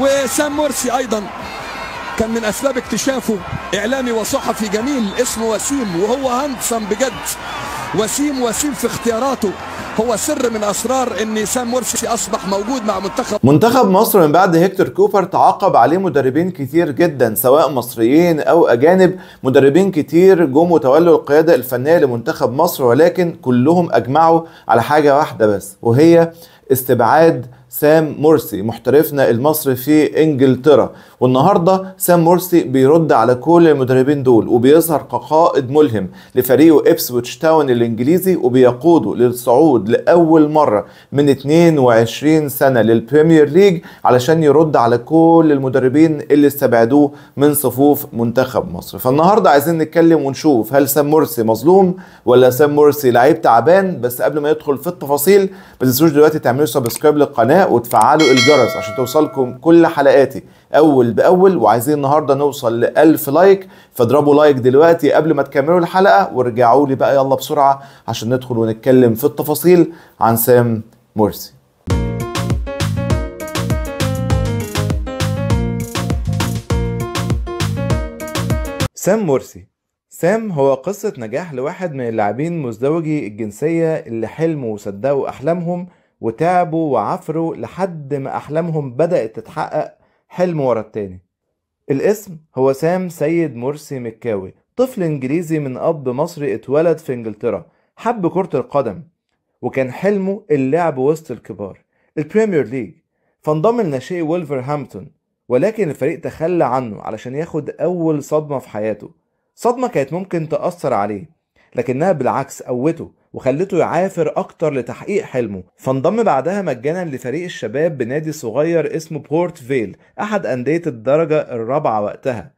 وسام مرسي ايضا كان من اسباب اكتشافه اعلامي وصحفي جميل اسمه وسيم وهو هاندسم بجد وسيم وسيم في اختياراته هو سر من اسرار ان سام مرسي اصبح موجود مع منتخب منتخب مصر من بعد هيكتور كوبر تعاقب عليه مدربين كتير جدا سواء مصريين او اجانب مدربين كتير جم وتولوا القياده الفنيه لمنتخب مصر ولكن كلهم اجمعوا على حاجه واحده بس وهي استبعاد سام مرسي محترفنا المصري في انجلترا والنهارده سام مرسي بيرد على كل المدربين دول وبيظهر كقائد ملهم لفريقه ابسويتش تاون الانجليزي وبيقوده للصعود لاول مره من 22 سنه للبريمير ليج علشان يرد على كل المدربين اللي استبعدوه من صفوف منتخب مصر فالنهارده عايزين نتكلم ونشوف هل سام مرسي مظلوم ولا سام مرسي لعيب تعبان بس قبل ما يدخل في التفاصيل ما تنسوش دلوقتي تعملوا سبسكرايب للقناه وتفعلوا الجرس عشان توصلكم كل حلقاتي اول باول وعايزين النهارده نوصل ل 1000 لايك فاضربوا لايك دلوقتي قبل ما تكملوا الحلقه وارجعوا لي بقى يلا بسرعه عشان ندخل ونتكلم في التفاصيل عن سام مرسي سام مرسي سام هو قصة نجاح لواحد من اللاعبين مزدوجي الجنسية اللي حلموا وصدقوا أحلامهم وتعبوا وعفروا لحد ما أحلامهم بدأت تتحقق حلم ورا التاني الاسم هو سام سيد مرسي مكاوي طفل إنجليزي من أب مصري اتولد في إنجلترا حب كرة القدم وكان حلمه اللعب وسط الكبار البريمير ليج فانضم لناشئ ولفرهامبتون ولكن الفريق تخلى عنه علشان ياخد أول صدمة في حياته صدمة كانت ممكن تأثر عليه لكنها بالعكس قوته وخلته يعافر أكتر لتحقيق حلمه فانضم بعدها مجانا لفريق الشباب بنادي صغير اسمه بورت فيل أحد أندية الدرجة الرابعة وقتها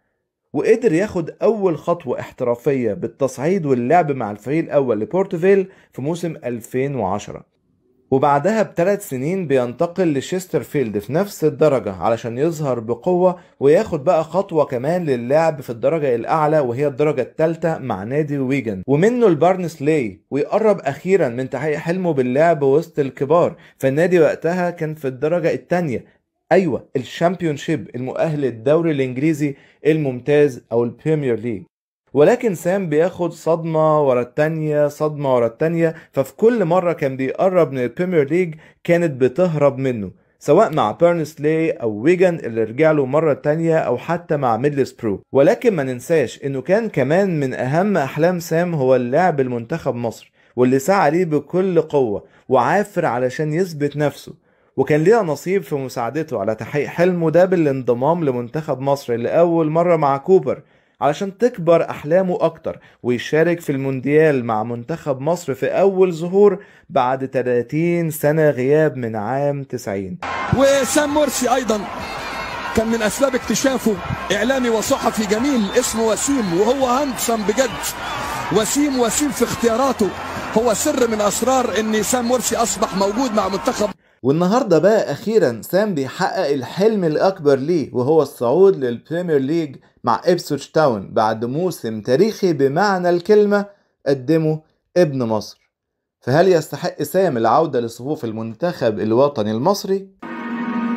وقدر ياخد أول خطوة احترافية بالتصعيد واللعب مع الفريق الأول فيل في موسم 2010 وبعدها بثلاث سنين بينتقل لشيسترفيلد في نفس الدرجة علشان يظهر بقوة وياخد بقى خطوة كمان للعب في الدرجة الأعلى وهي الدرجة الثالثة مع نادي ويجن ومنه البارنسلاي ويقرب أخيرا من تحقيق حلمه باللعب وسط الكبار فالنادي وقتها كان في الدرجة الثانية ايوه الشامبيونشيب المؤهل الدوري الانجليزي الممتاز او البريمير ليج ولكن سام بياخد صدمه ورا التانيه صدمه ورا التانيه ففي كل مره كان بيقرب من البريمير ليج كانت بتهرب منه سواء مع بيرنس لي او ويجن اللي رجع له مرة تانية او حتى مع ميدلس برو ولكن ما ننساش انه كان كمان من اهم احلام سام هو اللعب المنتخب مصر واللي سعى ليه بكل قوة وعافر علشان يثبت نفسه وكان ليها نصيب في مساعدته على تحقيق حلمه ده بالانضمام لمنتخب مصر لأول مرة مع كوبر علشان تكبر أحلامه أكتر ويشارك في المونديال مع منتخب مصر في أول ظهور بعد 30 سنة غياب من عام 90 وسام مرسي أيضا كان من أسباب اكتشافه إعلامي وصحفي جميل اسمه وسيم وهو هاندسم بجد وسيم وسيم في اختياراته هو سر من أسرار إن سام مرسي أصبح موجود مع منتخب والنهارده بقى اخيرا سام بيحقق الحلم الاكبر ليه وهو الصعود للبريمير ليج مع ابسوتش تاون بعد موسم تاريخي بمعنى الكلمه قدمه ابن مصر فهل يستحق سام العوده لصفوف المنتخب الوطني المصري؟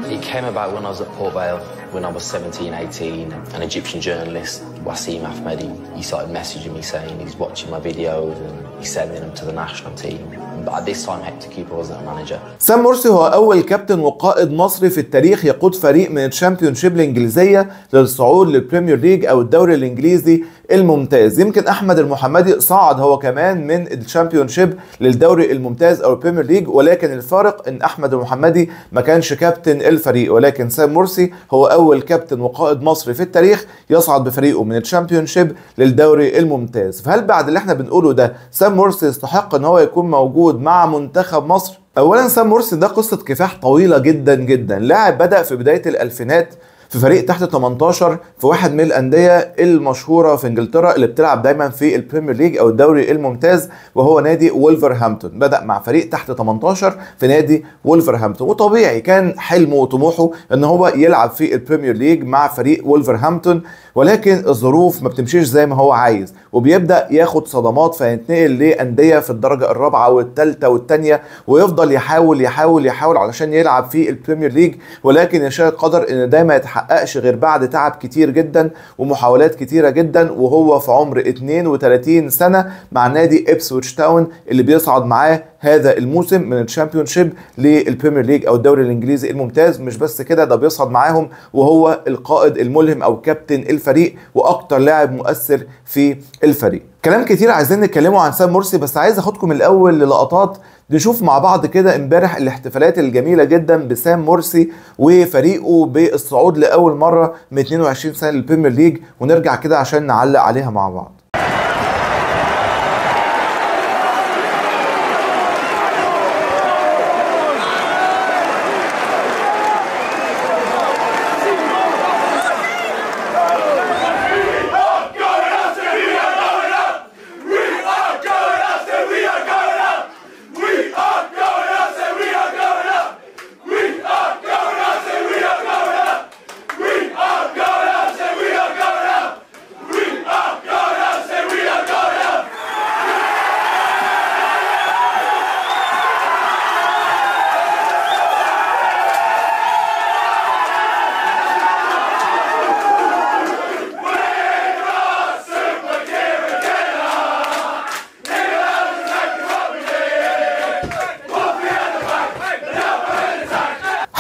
He came about when I was at Port Vale. When I was 17, 18, an Egyptian journalist, Wasim Ahmed, he he started messaging me saying he's watching my videos and he's sending them to the national team. But at this time, Hector Cooper wasn't a manager. سام مرسي هو أول كابتن وقائد مصري في التاريخ يقود فريق من الشامبيونشيب الإنجليزية للصعود للبريمير ليج أو الدوري الإنجليزي الممتاز يمكن أحمد المحمدي صعد هو كمان من الشامبيونشيب للدوري الممتاز أو البريمير ليج ولكن الفارق إن أحمد المحمدي ما كانش كابتن الفريق ولكن سام مرسي هو أول أول كابتن وقائد مصري في التاريخ يصعد بفريقه من الشامبيونشيب للدوري الممتاز فهل بعد اللي احنا بنقوله ده سام مورسي يستحق ان هو يكون موجود مع منتخب مصر؟ اولا سام مورسي ده قصه كفاح طويله جدا جدا لاعب بدا في بدايه الالفينات في فريق تحت 18 في واحد من الانديه المشهوره في انجلترا اللي بتلعب دايما في البريمير ليج او الدوري الممتاز وهو نادي وولفرهامبتون بدا مع فريق تحت 18 في نادي وولفرهامبتون وطبيعي كان حلمه وطموحه ان هو يلعب في البريمير ليج مع فريق وولفرهامبتون ولكن الظروف ما بتمشيش زي ما هو عايز وبيبدا ياخد صدمات فينتقل لانديه في الدرجه الرابعه والثالثه والثانيه ويفضل يحاول يحاول يحاول علشان يلعب في البريمير ليج ولكن يشاء القدر ان ده ما يتحققش غير بعد تعب كتير جدا ومحاولات كتيره جدا وهو في عمر 32 سنه مع نادي ابسويتش تاون اللي بيصعد معاه هذا الموسم من الشامبيون شيب للبريمير ليج او الدوري الانجليزي الممتاز مش بس كده ده بيصعد معاهم وهو القائد الملهم او كابتن الفريق واكتر لاعب مؤثر في الفريق كلام كتير عايزين نتكلمه عن سام مرسي بس عايز اخدكم الاول للقطات نشوف مع بعض كده امبارح الاحتفالات الجميله جدا بسام مرسي وفريقه بالصعود لاول مره من 22 سنه للبريمير ليج ونرجع كده عشان نعلق عليها مع بعض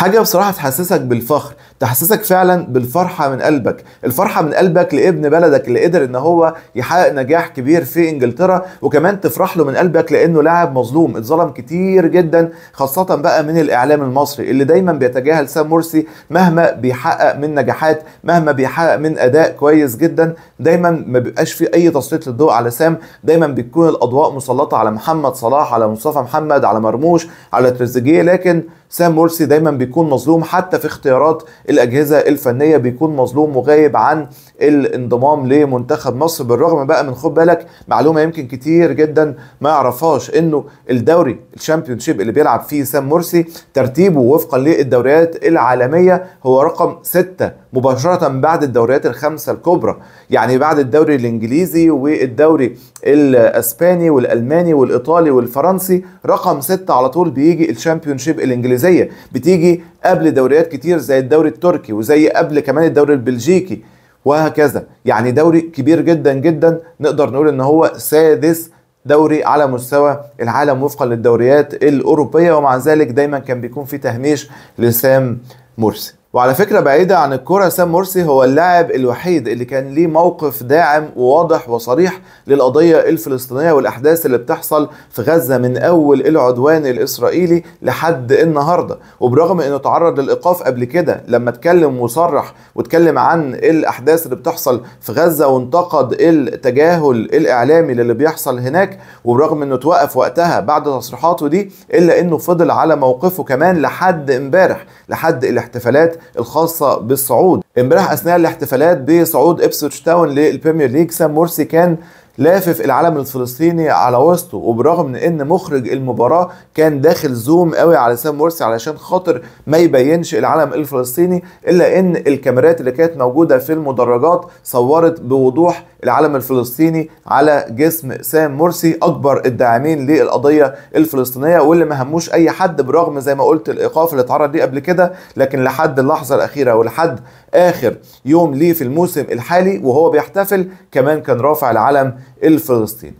حاجه بصراحه تحسسك بالفخر تحسسك فعلا بالفرحه من قلبك الفرحه من قلبك لابن بلدك اللي قدر ان هو يحقق نجاح كبير في انجلترا وكمان تفرح له من قلبك لانه لاعب مظلوم اتظلم كتير جدا خاصه بقى من الاعلام المصري اللي دايما بيتجاهل سام مرسي مهما بيحقق من نجاحات مهما بيحقق من اداء كويس جدا دايما ما بيبقاش في اي تسليط للضوء على سام دايما بتكون الاضواء مسلطه على محمد صلاح على مصطفى محمد على مرموش على تريزيجيه لكن سام مورسي دايما بيكون مظلوم حتى في اختيارات الاجهزه الفنيه بيكون مظلوم وغايب عن الانضمام لمنتخب مصر بالرغم بقى من خد بالك معلومه يمكن كتير جدا ما يعرفهاش انه الدوري شيب اللي بيلعب فيه سام مرسي ترتيبه وفقا للدوريات العالميه هو رقم ستة مباشره بعد الدوريات الخمسه الكبرى يعني بعد الدوري الانجليزي والدوري الاسباني والالماني والايطالي والفرنسي رقم ستة على طول بيجي شيب الانجليزي الانجليزيه بتيجي قبل دوريات كتير زي الدوري التركي وزي قبل كمان الدوري البلجيكي وهكذا يعني دوري كبير جدا جدا نقدر نقول ان هو سادس دوري على مستوى العالم وفقا للدوريات الاوروبيه ومع ذلك دايما كان بيكون في تهميش لسام مرسي وعلى فكره بعيده عن الكره سام مرسي هو اللاعب الوحيد اللي كان ليه موقف داعم وواضح وصريح للقضيه الفلسطينيه والاحداث اللي بتحصل في غزه من اول العدوان الاسرائيلي لحد النهارده وبرغم انه تعرض للايقاف قبل كده لما اتكلم وصرح واتكلم عن الاحداث اللي بتحصل في غزه وانتقد التجاهل الاعلامي للي بيحصل هناك وبرغم انه توقف وقتها بعد تصريحاته دي الا انه فضل على موقفه كمان لحد امبارح لحد الاحتفالات الخاصه بالصعود امبارح اثناء الاحتفالات بصعود ابسوتش تاون للبريمير ليج سام مرسي كان لافف العلم الفلسطيني على وسطه وبرغم ان مخرج المباراه كان داخل زوم قوي على سام مرسي علشان خاطر ما يبينش العلم الفلسطيني الا ان الكاميرات اللي كانت موجوده في المدرجات صورت بوضوح العلم الفلسطيني على جسم سام مرسي اكبر الداعمين للقضيه الفلسطينيه واللي ما هموش اي حد برغم زي ما قلت الايقاف اللي اتعرض ليه قبل كده لكن لحد اللحظه الاخيره ولحد اخر يوم ليه في الموسم الحالي وهو بيحتفل كمان كان رافع العلم الفلسطيني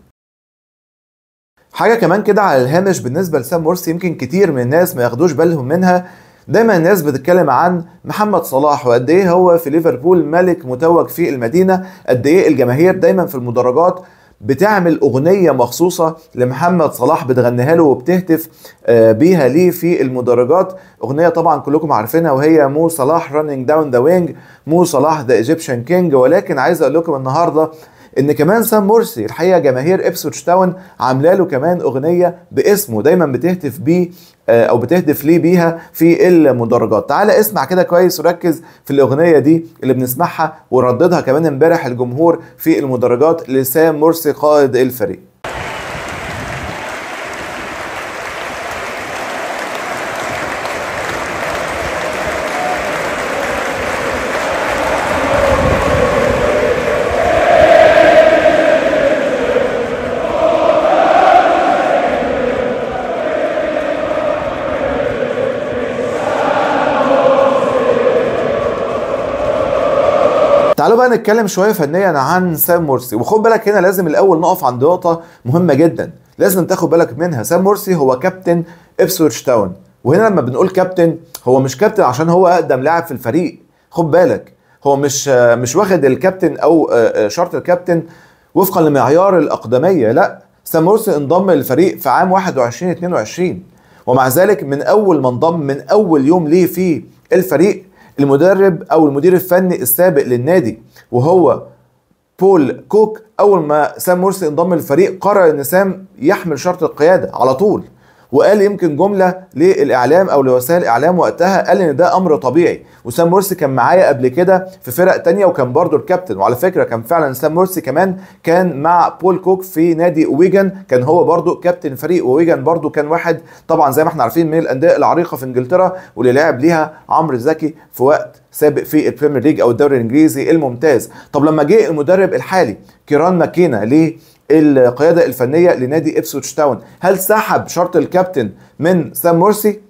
حاجه كمان كده على الهامش بالنسبه لسام مرسي يمكن كتير من الناس ما ياخدوش بالهم منها دايما الناس بتتكلم عن محمد صلاح وقد ايه هو في ليفربول ملك متوج في المدينه قد ايه الجماهير دايما في المدرجات بتعمل أغنية مخصوصة لمحمد صلاح بتغنيها له وبتهتف آه، بيها ليه في المدرجات أغنية طبعا كلكم عارفينها وهي مو صلاح رانينج داون ذا وينج مو صلاح ذا ايجيبشن كينج ولكن عايز أقول لكم النهاردة ان كمان سام مرسي الحقيقه جماهير ابسوتش تاون عامله له كمان اغنيه باسمه دايما بتهتف بيه آه، او بتهدف ليه بيها في المدرجات تعالى اسمع كده كويس وركز في الاغنيه دي اللي بنسمعها ورددها كمان امبارح الجمهور في المدرجات لسام مرسي قائد الفريق تعالوا بقى نتكلم شويه فنيا عن سام مرسي وخد بالك هنا لازم الاول نقف عند نقطه مهمه جدا لازم تاخد بالك منها سام مرسي هو كابتن ابسويتش تاون وهنا لما بنقول كابتن هو مش كابتن عشان هو اقدم لاعب في الفريق خد بالك هو مش مش واخد الكابتن او آه، آه، شرط الكابتن وفقا لمعيار الاقدميه لا سام مرسي انضم للفريق في عام 21 22 ومع ذلك من اول ما انضم من اول يوم ليه في الفريق المدرب او المدير الفني السابق للنادي وهو بول كوك اول ما سام مرسي انضم للفريق قرر ان سام يحمل شرط القياده على طول وقال يمكن جمله للاعلام او لوسائل الاعلام وقتها قال ان ده امر طبيعي وسام مرسي كان معايا قبل كده في فرق تانية وكان برضه الكابتن وعلى فكره كان فعلا سام مرسي كمان كان مع بول كوك في نادي ويجن كان هو برضه كابتن فريق ويجن برضه كان واحد طبعا زي ما احنا عارفين من الانديه العريقه في انجلترا واللي لعب ليها عمرو زكي في وقت سابق في البريمير ليج او الدوري الانجليزي الممتاز طب لما جه المدرب الحالي كيران ماكينا ليه القياده الفنيه لنادي ابسوتش تاون هل سحب شرط الكابتن من سام مرسي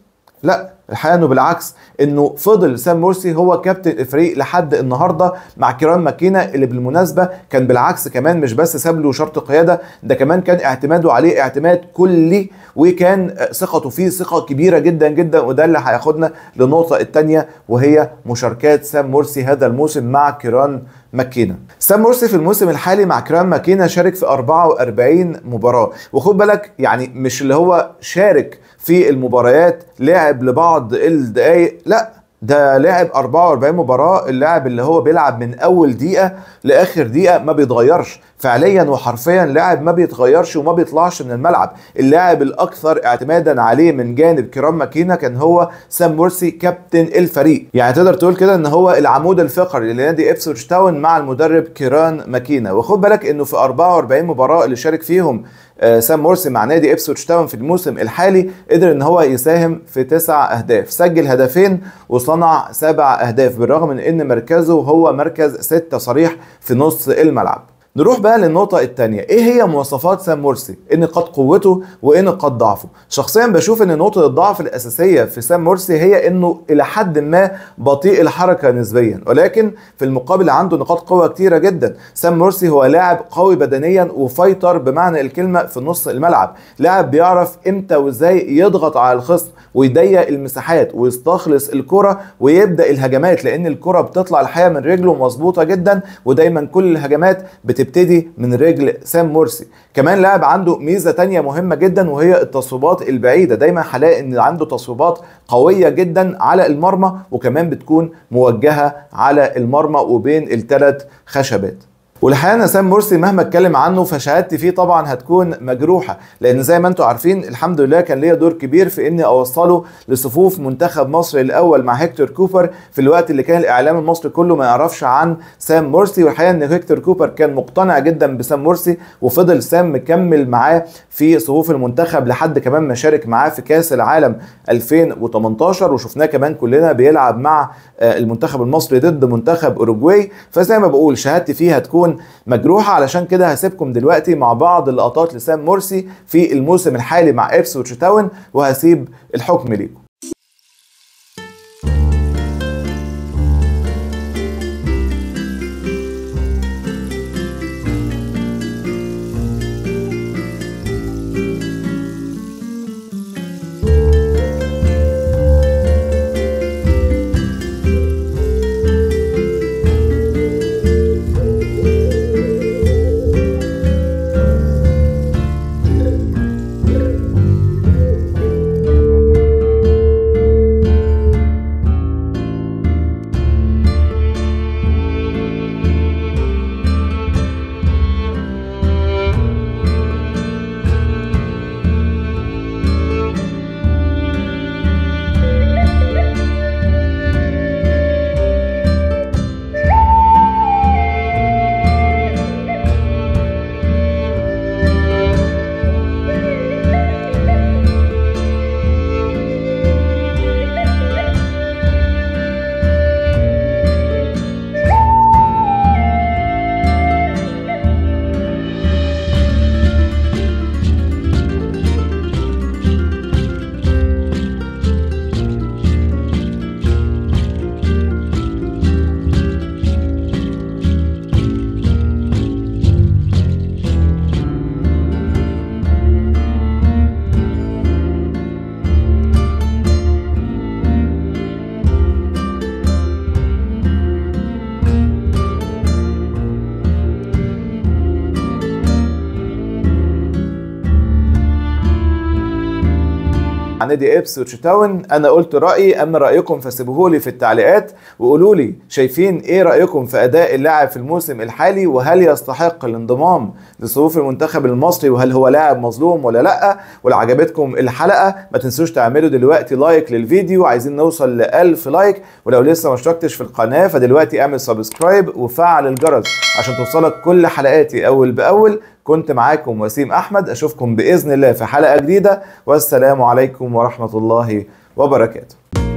لا الحقيقه انه بالعكس انه فضل سام مرسي هو كابتن الفريق لحد النهارده مع كيران ماكينا اللي بالمناسبه كان بالعكس كمان مش بس ساب له شرط قياده ده كمان كان اعتماده عليه اعتماد كلي وكان ثقته فيه ثقه كبيره جدا جدا وده اللي هياخدنا للنقطه الثانيه وهي مشاركات سام مرسي هذا الموسم مع كيران ماكينا سام مرسي في الموسم الحالي مع كيران ماكينا شارك في 44 مباراه وخد بالك يعني مش اللي هو شارك في المباريات لعب لبعض بعض الدقايق لا ده لعب 44 مباراة اللاعب اللي هو بيلعب من أول دقيقة لآخر دقيقة ما بيتغيرش فعليا وحرفيا لاعب ما بيتغيرش وما بيطلعش من الملعب اللاعب الاكثر اعتمادا عليه من جانب كرام ماكينا كان هو سام مرسي كابتن الفريق يعني تقدر تقول كده ان هو العمود الفقري لنادي ابسويتش تاون مع المدرب كيران ماكينا وخد بالك انه في 44 مباراه اللي شارك فيهم آه، سام مرسي مع نادي ابسويتش تاون في الموسم الحالي قدر ان هو يساهم في تسع اهداف سجل هدفين وصنع سبع اهداف بالرغم من ان مركزه هو مركز ستة صريح في نص الملعب نروح بقى للنقطة التانية ايه هي مواصفات سام مرسي ايه نقاط قوته وايه نقاط ضعفه شخصيا بشوف ان نقطة الضعف الاساسية في سام مرسي هي انه الى حد ما بطيء الحركة نسبيا ولكن في المقابل عنده نقاط قوة كتيرة جدا سام مرسي هو لاعب قوي بدنيا وفايتر بمعنى الكلمة في نص الملعب لاعب بيعرف امتى وازاي يضغط على الخصم ويضيق المساحات ويستخلص الكرة ويبدأ الهجمات لان الكرة بتطلع الحقيقة من رجله مظبوطة جدا ودايما كل الهجمات بتبقى بتبتدي من رجل سام مرسي كمان لاعب عنده ميزه تانية مهمه جدا وهي التصويبات البعيده دايما هلاقي ان عنده تصويبات قويه جدا على المرمى وكمان بتكون موجهه على المرمى وبين الثلاث خشبات والحقيقه ان سام مرسي مهما اتكلم عنه فشهادتي فيه طبعا هتكون مجروحه لان زي ما انتم عارفين الحمد لله كان ليا دور كبير في اني اوصله لصفوف منتخب مصر الاول مع هيكتور كوبر في الوقت اللي كان الاعلام المصري كله ما يعرفش عن سام مرسي والحقيقه ان هيكتور كوبر كان مقتنع جدا بسام مرسي وفضل سام مكمل معاه في صفوف المنتخب لحد كمان ما شارك معاه في كاس العالم 2018 وشفناه كمان كلنا بيلعب مع آه، المنتخب المصري ضد منتخب اوروجواي فزي ما بقول شهادتي فيه هتكون تكون مجروحه علشان كده هسيبكم دلوقتي مع بعض لقطات لسام مرسي في الموسم الحالي مع إبس تاون وهسيب الحكم ليكم نادي ابس وتشتاون انا قلت رايي اما رايكم فسيبوه لي في التعليقات وقولوا لي شايفين ايه رايكم في اداء اللاعب في الموسم الحالي وهل يستحق الانضمام لصفوف المنتخب المصري وهل هو لاعب مظلوم ولا لا ولو عجبتكم الحلقه ما تنسوش تعملوا دلوقتي لايك للفيديو عايزين نوصل ل 1000 لايك ولو لسه ما اشتركتش في القناه فدلوقتي اعمل سبسكرايب وفعل الجرس عشان توصلك كل حلقاتي اول باول كنت معاكم وسيم أحمد أشوفكم بإذن الله في حلقة جديدة والسلام عليكم ورحمة الله وبركاته